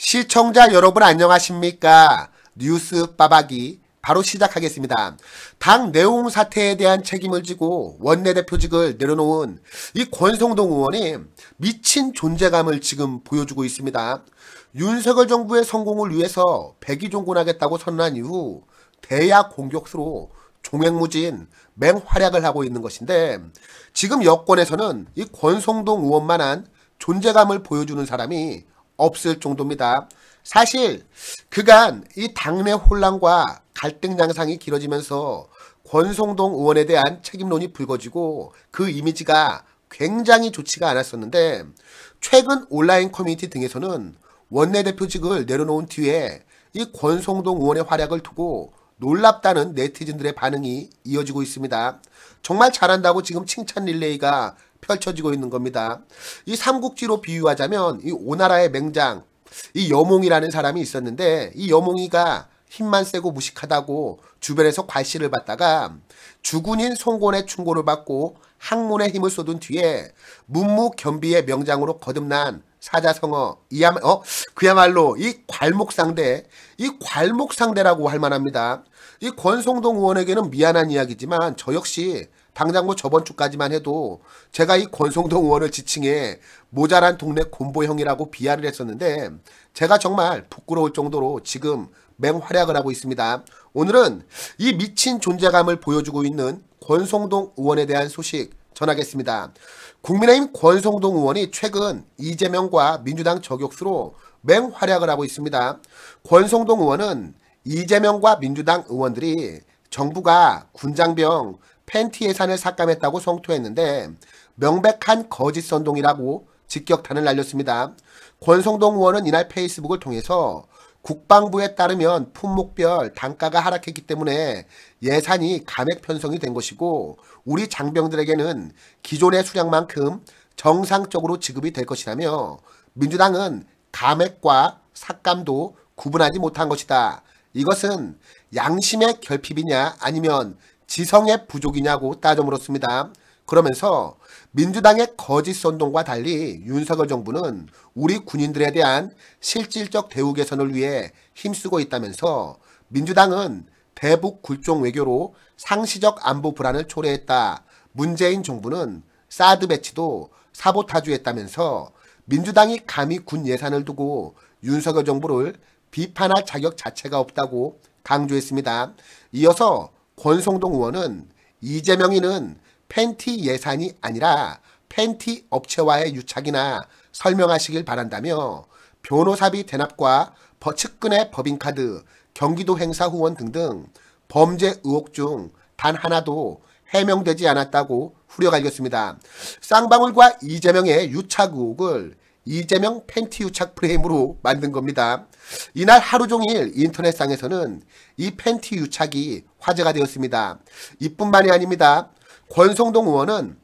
시청자 여러분 안녕하십니까? 뉴스 빠박이 바로 시작하겠습니다. 당 내홍 사태에 대한 책임을 지고 원내대표직을 내려놓은 이 권성동 의원이 미친 존재감을 지금 보여주고 있습니다. 윤석열 정부의 성공을 위해서 백의종군하겠다고 선언한 이후 대야 공격수로 종횡무진 맹활약을 하고 있는 것인데 지금 여권에서는 이 권성동 의원만한 존재감을 보여주는 사람이 없을 정도입니다. 사실 그간 이 당내 혼란과 갈등 양상이 길어지면서 권성동 의원에 대한 책임론이 불거지고 그 이미지가 굉장히 좋지가 않았었는데 최근 온라인 커뮤니티 등에서는 원내대표직을 내려놓은 뒤에 이 권성동 의원의 활약을 두고 놀랍다는 네티즌들의 반응이 이어지고 있습니다. 정말 잘한다고 지금 칭찬 릴레이가 펼쳐지고 있는 겁니다. 이 삼국지로 비유하자면 이 오나라의 맹장, 이 여몽이라는 사람이 있었는데 이 여몽이가 힘만 세고 무식하다고 주변에서 괄시를 받다가 주군인 송곤의 충고를 받고 학문의 힘을 쏟은 뒤에 문무겸비의 명장으로 거듭난 사자성어 이야 어 그야말로 이 괄목상대 이 괄목상대라고 할 만합니다. 이권송동 의원에게는 미안한 이야기지만 저 역시 당장 뭐 저번 주까지만 해도 제가 이 권성동 의원을 지칭해 모자란 동네 곰보형이라고 비하를 했었는데 제가 정말 부끄러울 정도로 지금 맹활약을 하고 있습니다. 오늘은 이 미친 존재감을 보여주고 있는 권성동 의원에 대한 소식 전하겠습니다. 국민의힘 권성동 의원이 최근 이재명과 민주당 저격수로 맹활약을 하고 있습니다. 권성동 의원은 이재명과 민주당 의원들이 정부가 군장병 팬티 예산을 삭감했다고 성토했는데 명백한 거짓 선동이라고 직격탄을 날렸습니다. 권성동 의원은 이날 페이스북을 통해서 국방부에 따르면 품목별 단가가 하락했기 때문에 예산이 감액 편성이 된 것이고 우리 장병들에게는 기존의 수량만큼 정상적으로 지급이 될 것이라며 민주당은 감액과 삭감도 구분하지 못한 것이다. 이것은 양심의 결핍이냐 아니면 지성의 부족이냐고 따져 물었습니다. 그러면서 민주당의 거짓 선동과 달리 윤석열 정부는 우리 군인들에 대한 실질적 대우 개선을 위해 힘쓰고 있다면서 민주당은 대북 굴종 외교로 상시적 안보 불안을 초래했다. 문재인 정부는 사드 배치도 사보타주했다면서 민주당이 감히 군 예산을 두고 윤석열 정부를 비판할 자격 자체가 없다고 강조했습니다. 이어서 권성동 의원은 이재명이는 팬티 예산이 아니라 팬티 업체와의 유착이나 설명하시길 바란다며 변호사비 대납과 측근의 법인카드, 경기도 행사 후원 등등 범죄 의혹 중 단 하나도 해명되지 않았다고 후려갈겼습니다. 쌍방울과 이재명의 유착 의혹을 이재명 팬티 유착 프레임으로 만든 겁니다. 이날 하루 종일 인터넷상에서는 이 팬티 유착이 화제가 되었습니다. 이뿐만이 아닙니다. 권성동 의원은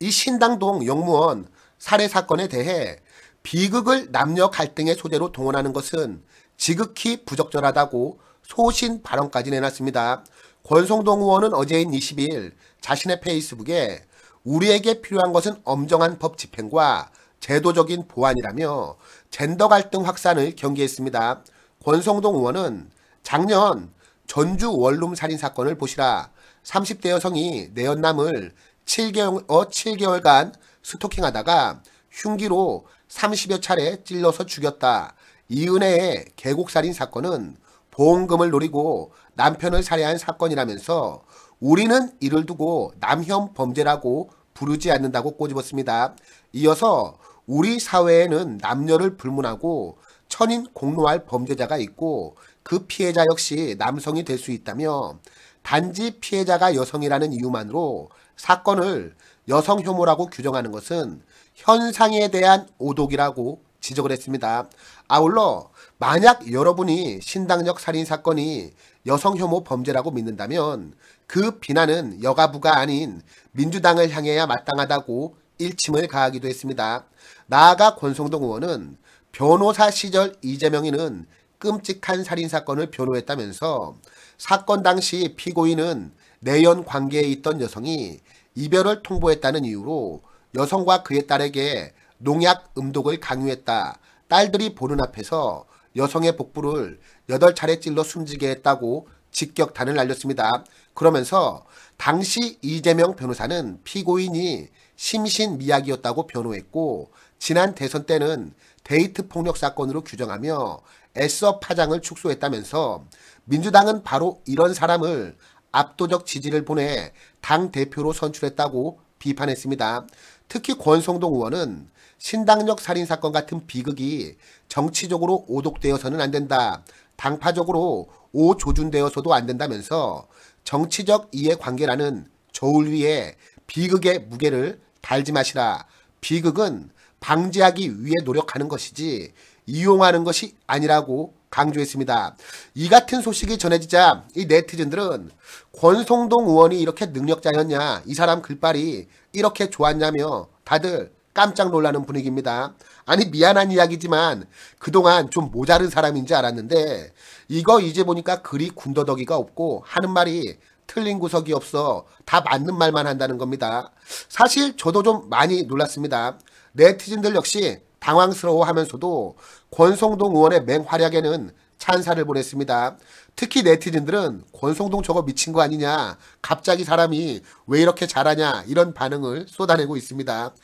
이 신당동 영무원 살해 사건에 대해 비극을 남녀 갈등의 소재로 동원하는 것은 지극히 부적절하다고 소신 발언까지 내놨습니다. 권성동 의원은 어제인 20일 자신의 페이스북에 우리에게 필요한 것은 엄정한 법 집행과 제도적인 보완이라며 젠더 갈등 확산을 경계했습니다. 권성동 의원은 작년 전주 원룸 살인 사건을 보시라 30대 여성이 내연남을 7개월, 7개월간 어, 스토킹하다가 흉기로 30여 차례 찔러서 죽였다. 이은혜의 계곡살인 사건은 보험금을 노리고 남편을 살해한 사건이라면서 우리는 이를 두고 남혐 범죄라고 부르지 않는다고 꼬집었습니다. 이어서 우리 사회에는 남녀를 불문하고 천인 공로할 범죄자가 있고 그 피해자 역시 남성이 될 수 있다며 단지 피해자가 여성이라는 이유만으로 사건을 여성 혐오라고 규정하는 것은 현상에 대한 오독이라고 지적을 했습니다. 아울러 만약 여러분이 신당역 살인 사건이 여성 혐오 범죄라고 믿는다면 그 비난은 여가부가 아닌 민주당을 향해야 마땅하다고 일침을 가하기도 했습니다. 나아가 권성동 의원은 변호사 시절 이재명이는 끔찍한 살인사건을 변호했다면서 사건 당시 피고인은 내연 관계에 있던 여성이 이별을 통보했다는 이유로 여성과 그의 딸에게 농약 음독을 강요했다. 딸들이 보는 앞에서 여성의 복부를 8차례 찔러 숨지게 했다고 직격탄을 날렸습니다. 그러면서 당시 이재명 변호사는 피고인이 심신 미약이었다고 변호했고 지난 대선 때는 데이트 폭력 사건으로 규정하며 애써 파장을 축소했다면서 민주당은 바로 이런 사람을 압도적 지지를 보내 당 대표로 선출했다고 비판했습니다. 특히 권성동 의원은 신당역 살인사건 같은 비극이 정치적으로 오독되어서는 안 된다. 당파적으로 오조준되어서도 안 된다면서 정치적 이해관계라는 저울 위에 비극의 무게를 달지 마시라. 비극은 방지하기 위해 노력하는 것이지 이용하는 것이 아니라고 강조했습니다. 이 같은 소식이 전해지자 이 네티즌들은 권성동 의원이 이렇게 능력자였냐 이 사람 글빨이 이렇게 좋았냐며 다들 깜짝 놀라는 분위기입니다. 아니 미안한 이야기지만 그동안 좀 모자른 사람인지 알았는데 이거 이제 보니까 그리 군더더기가 없고 하는 말이 틀린 구석이 없어 다 맞는 말만 한다는 겁니다. 사실 저도 좀 많이 놀랐습니다. 네티즌들 역시 당황스러워하면서도 권성동 의원의 맹활약에는 찬사를 보냈습니다. 특히 네티즌들은 권성동 저거 미친 거 아니냐 갑자기 사람이 왜 이렇게 잘하냐 이런 반응을 쏟아내고 있습니다.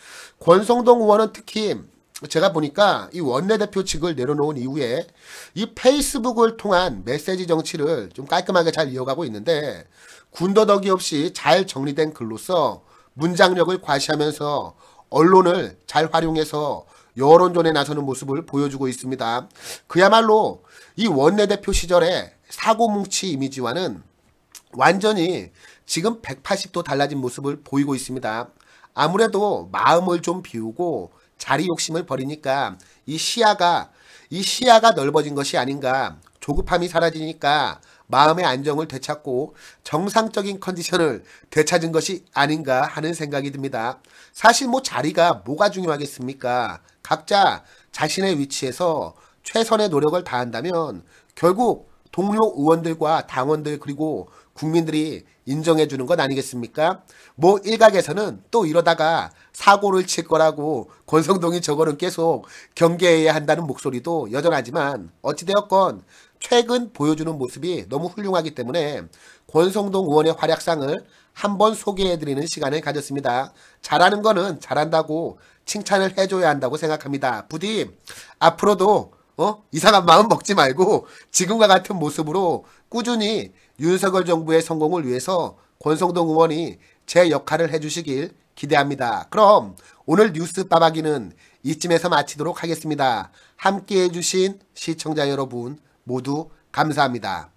권성동 의원은 특히 제가 보니까 이 원내대표 측을 내려놓은 이후에 이 페이스북을 통한 메시지 정치를 좀 깔끔하게 잘 이어가고 있는데 군더더기 없이 잘 정리된 글로서 문장력을 과시하면서 언론을 잘 활용해서 여론전에 나서는 모습을 보여주고 있습니다. 그야말로 이 원내대표 시절의 사고뭉치 이미지와는 완전히 지금 180도 달라진 모습을 보이고 있습니다. 아무래도 마음을 좀 비우고 자리 욕심을 버리니까 이 시야가 이 시야가 넓어진 것이 아닌가 조급함이 사라지니까 마음의 안정을 되찾고 정상적인 컨디션을 되찾은 것이 아닌가 하는 생각이 듭니다. 사실 뭐 자리가 뭐가 중요하겠습니까? 각자 자신의 위치에서 최선의 노력을 다한다면 결국 동료 의원들과 당원들 그리고 국민들이 인정해 주는 건 아니겠습니까? 뭐 일각에서는 또 이러다가 사고를 칠 거라고 권성동이 저거는 계속 경계해야 한다는 목소리도 여전하지만 어찌되었건 최근 보여주는 모습이 너무 훌륭하기 때문에 권성동 의원의 활약상을 한번 소개해드리는 시간을 가졌습니다. 잘하는 거는 잘한다고 칭찬을 해줘야 한다고 생각합니다. 부디 앞으로도 어? 이상한 마음 먹지 말고 지금과 같은 모습으로 꾸준히 윤석열 정부의 성공을 위해서 권성동 의원이 제 역할을 해주시길 기대합니다. 그럼 오늘 뉴스 빠박이는 이쯤에서 마치도록 하겠습니다. 함께해 주신 시청자 여러분 모두 감사합니다.